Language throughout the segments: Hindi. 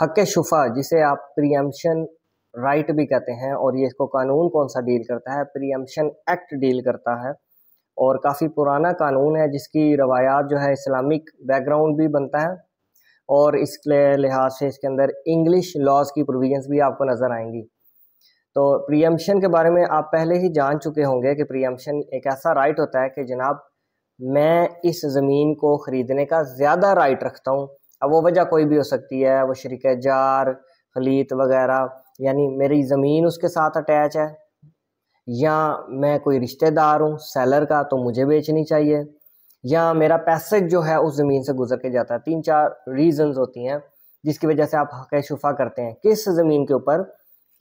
हक शुफा जिसे आप प्रियम्पशन राइट भी कहते हैं और ये इसको कानून कौन सा डील करता है प्रियम्पशन एक्ट डील करता है और काफ़ी पुराना कानून है जिसकी रवायात जो है इस्लामिक बैकग्राउंड भी बनता है और इसके लिहाज से इसके अंदर इंग्लिश लॉज की प्रोविजंस भी आपको नज़र आएंगी तो प्रियम्पशन के बारे में आप पहले ही जान चुके होंगे कि प्रियम्पशन एक ऐसा राइट होता है कि जनाब मैं इस ज़मीन को ख़रीदने का ज़्यादा राइट रखता हूँ अब वो वजह कोई भी हो सकती है वो शरीक जार खलीत वगैरह यानी मेरी ज़मीन उसके साथ अटैच है या मैं कोई रिश्तेदार हूँ सेलर का तो मुझे बेचनी चाहिए या मेरा पैसेज जो है उस ज़मीन से गुजर के जाता है तीन चार रीजंस होती हैं जिसकी वजह से आप हक शुफा करते हैं किस ज़मीन के ऊपर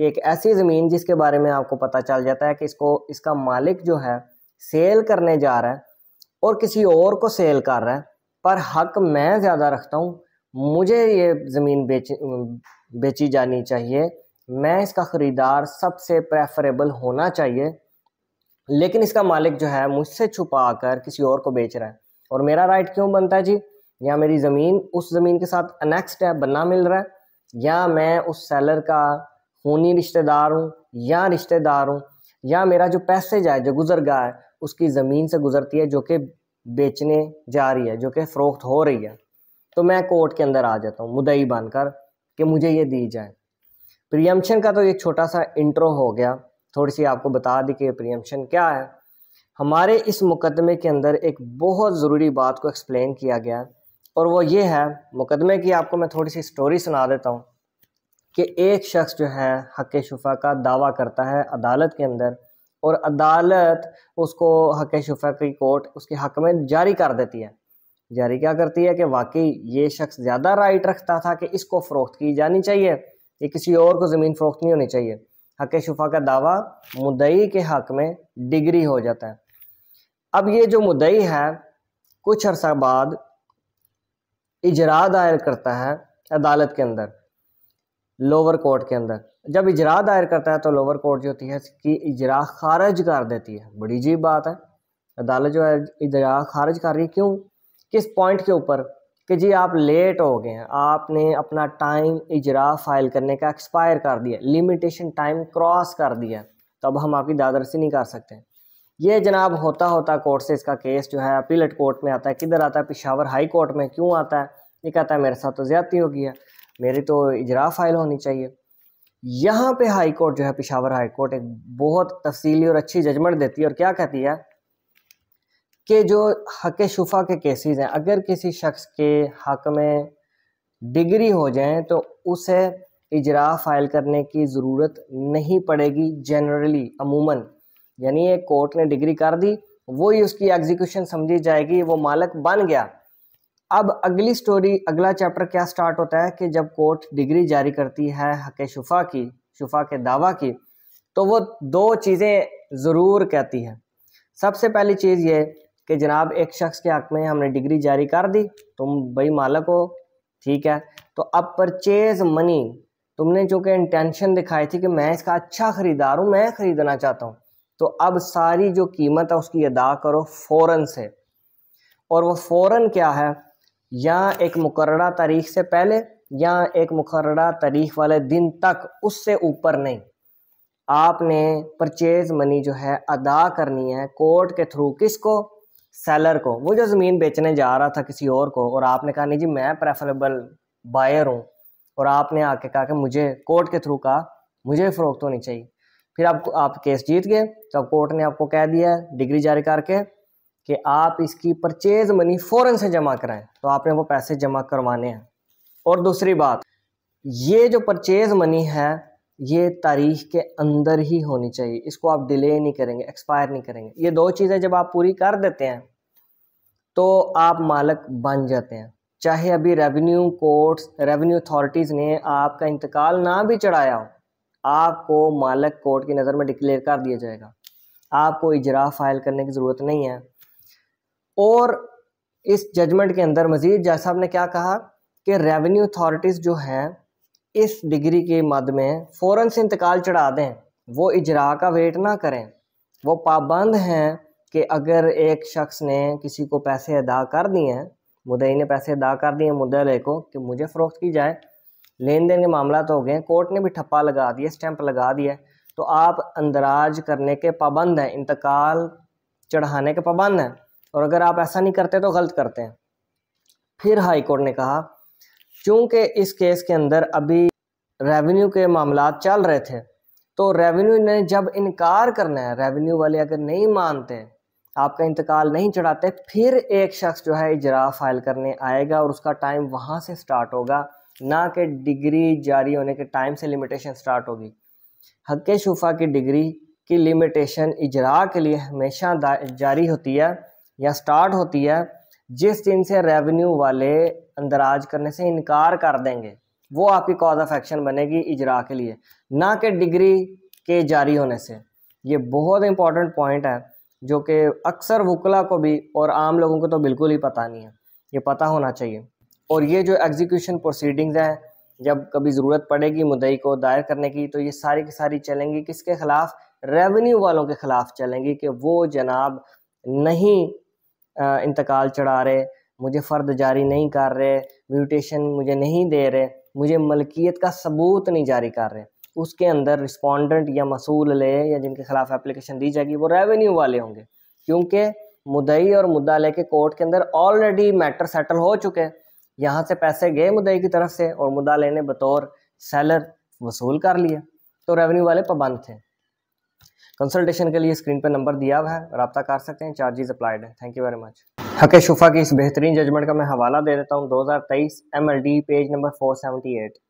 एक ऐसी ज़मीन जिसके बारे में आपको पता चल जाता है कि इसको इसका मालिक जो है सेल करने जा रहा है और किसी और को सेल कर रहा है पर हक मैं ज़्यादा रखता हूँ मुझे ये ज़मीन बेच बेची जानी चाहिए मैं इसका ख़रीदार सबसे प्रेफरेबल होना चाहिए लेकिन इसका मालिक जो है मुझसे छुपा कर किसी और को बेच रहा है और मेरा राइट क्यों बनता है जी या मेरी ज़मीन उस ज़मीन के साथ अनेक्स्ट है बनना मिल रहा है या मैं उस सेलर का खूनी रिश्तेदार हूँ या रिश्तेदार हूँ या मेरा जो पैसे जाए जो गुजर गया है उसकी ज़मीन से गुजरती है जो कि बेचने जा रही है जो कि फ़रोख्त हो रही है तो मैं कोर्ट के अंदर आ जाता हूँ मुदई बनकर कि मुझे ये दी जाए प्रियम्पशन का तो ये छोटा सा इंट्रो हो गया थोड़ी सी आपको बता दी कि प्रियम्पशन क्या है हमारे इस मुकदमे के अंदर एक बहुत ज़रूरी बात को एक्सप्लेन किया गया और वो ये है मुकदमे की आपको मैं थोड़ी सी स्टोरी सुना देता हूँ कि एक शख्स जो है हक शफा का दावा करता है अदालत के अंदर और अदालत उसको हक शफा की कोर्ट उसके हक में जारी कर देती है जारी क्या करती है कि वाकई ये शख्स ज़्यादा राइट रखता था कि इसको फ़रोख्त की जानी चाहिए ये किसी और को ज़मीन फ़रोख्त नहीं होनी चाहिए हक शफा का दावा मुदई के हक में डिग्री हो जाता है अब ये जो मुदई है कुछ अरसा बाद इजरा दायर करता है अदालत के अंदर लोअर कोर्ट के अंदर जब इजरा दायर करता है तो लोअर कोर्ट जो होती है कि इजरा खारज कर देती है बड़ी अजीब बात है अदालत जो है इजरा खारज कर रही है क्यों किस पॉइंट के ऊपर कि जी आप लेट हो गए हैं आपने अपना टाइम इजरा फाइल करने का एक्सपायर कर दिया लिमिटेशन टाइम क्रॉस कर दिया तब हम आपकी दादरसी नहीं कर सकते ये जनाब होता होता कोर्ट से इसका केस जो है अपीलट कोर्ट में आता है किधर आता है पिशावर हाई कोर्ट में क्यों आता है ये कहता है मेरे साथ तो ज़्यादती हो गया है मेरी तो इजरा फाइल होनी चाहिए यहाँ पे हाई कोर्ट जो है पिशावर हाई कोर्ट एक बहुत तफसीली और अच्छी जजमेंट देती है और क्या कहती है कि जो हक शुफा के केसेस हैं अगर किसी शख्स के हक में डिग्री हो जाए तो उसे इजरा फाइल करने की ज़रूरत नहीं पड़ेगी जनरली अमूमन यानी एक कोर्ट ने डिग्री कर दी वही उसकी एग्जीक्यूशन समझी जाएगी वो मालक बन गया अब अगली स्टोरी अगला चैप्टर क्या स्टार्ट होता है कि जब कोर्ट डिग्री जारी करती है हक शुफा की शुफा के दावा की तो वो दो चीज़ें ज़रूर कहती है सबसे पहली चीज़ ये कि जनाब एक शख्स के हक़ में हमने डिग्री जारी कर दी तुम भाई मालक हो ठीक है तो अब परचेज़ मनी तुमने जो कि इंटेंशन दिखाई थी कि मैं इसका अच्छा ख़रीदार हूँ मैं ख़रीदना चाहता हूँ तो अब सारी जो कीमत है उसकी अदा करो फौरन से और वो फौरन क्या है या एक मुकर तारीख से पहले या एक मुकर तारीख वाले दिन तक उससे ऊपर नहीं आपने परचेज़ मनी जो है अदा करनी है कोर्ट के थ्रू किसको सेलर को वो जो ज़मीन बेचने जा रहा था किसी और को और आपने कहा नहीं जी मैं प्रेफरेबल बायर हूँ और आपने आके कहा कि मुझे कोर्ट के थ्रू कहा मुझे फरोख्त तो होनी चाहिए फिर आप आप केस जीत गए तो आप कोर्ट ने आपको कह दिया डिग्री जारी करके कि आप इसकी परचेज मनी फ़ौरन से जमा कराएं तो आपने वो पैसे जमा करवाने हैं और दूसरी बात ये जो परचेज मनी है ये तारीख के अंदर ही होनी चाहिए इसको आप डिले नहीं करेंगे एक्सपायर नहीं करेंगे ये दो चीज़ें जब आप पूरी कर देते हैं तो आप मालक बन जाते हैं चाहे अभी रेवेन्यू कोर्ट्स रेवेन्यू अथॉरिटीज़ ने आपका इंतकाल ना भी चढ़ाया हो आपको मालक कोर्ट की नज़र में डिक्लेयर कर दिया जाएगा आपको इजरा फाइल करने की ज़रूरत नहीं है और इस जजमेंट के अंदर मज़ीद जैसा साहब ने क्या कहा कि रेवेन्यू अथॉरिटीज़ जो हैं इस डिग्री के मद में फ़ौर से इंतकाल चढ़ा दें वो इजरा का वेट ना करें वो पाबंद हैं कि अगर एक शख्स ने किसी को पैसे अदा कर दिए हैं मुदई ने पैसे अदा कर दिए मुदले को कि मुझे फ़रोख्त की जाए लेन देन के मामला तो हो गए कोर्ट ने भी ठप्पा लगा दिया स्टैंप लगा दिया तो आप अंदराज करने के पाबंद हैं इंतकाल चढ़ाने के पाबंद हैं और अगर आप ऐसा नहीं करते तो गलत करते हैं फिर हाई कोर्ट ने कहा चूँकि इस केस के अंदर अभी रेवेन्यू के मामला चल रहे थे तो रेवेन्यू ने जब इनकार करना है रेवेन्यू वाले अगर नहीं मानते आपका इंतकाल नहीं चढ़ाते फिर एक शख्स जो है इजरा फाइल करने आएगा और उसका टाइम वहाँ से स्टार्ट होगा ना कि डिग्री जारी होने के टाइम से लिमिटेशन स्टार्ट होगी हक शुफा की डिग्री की लिमिटेशन इजरा के लिए हमेशा जारी होती है या स्टार्ट होती है जिस दिन से रेवेन्यू वाले अंदराज करने से इनकार कर देंगे वो आपकी कॉज ऑफ एक्शन बनेगी इजरा के लिए ना कि डिग्री के जारी होने से ये बहुत इंपॉर्टेंट पॉइंट है जो कि अक्सर वकला को भी और आम लोगों को तो बिल्कुल ही पता नहीं है ये पता होना चाहिए और ये जो एग्जीक्यूशन प्रोसीडिंग्स हैं जब कभी ज़रूरत पड़ेगी मुदई को दायर करने की तो ये सारी की सारी चलेंगी किसके ख़िलाफ़ रेवेन्यू वालों के ख़िलाफ़ चलेंगी कि वो जनाब नहीं इंतकाल चढ़ा रहे मुझे फ़र्द जारी नहीं कर रहे म्यूटेशन मुझे नहीं दे रहे मुझे मलकियत का सबूत नहीं जारी कर रहे उसके अंदर रिस्पोंडेंट या मसूल ले या जिनके खिलाफ एप्लीकेशन दी जाएगी वो रेवेन्यू वाले होंगे क्योंकि मुदई और मुद्दा लेके कोर्ट के अंदर ऑलरेडी मैटर सेटल हो चुके हैं यहाँ से पैसे गए मुदई की तरफ से और मुद्दा लेने बतौर सेलर वसूल कर लिया तो रेवेन्यू वाले पाबंद थे कंसल्टेशन के लिए स्क्रीन पर नंबर दिया हुआ है रबता कर सकते हैं चार्जेस अप्लाइड है थैंक यू वेरी मच हक शुफा की इस बेहतरीन जजमेंट का मैं हवाला दे देता हूँ 2023 डी पेज नंबर 478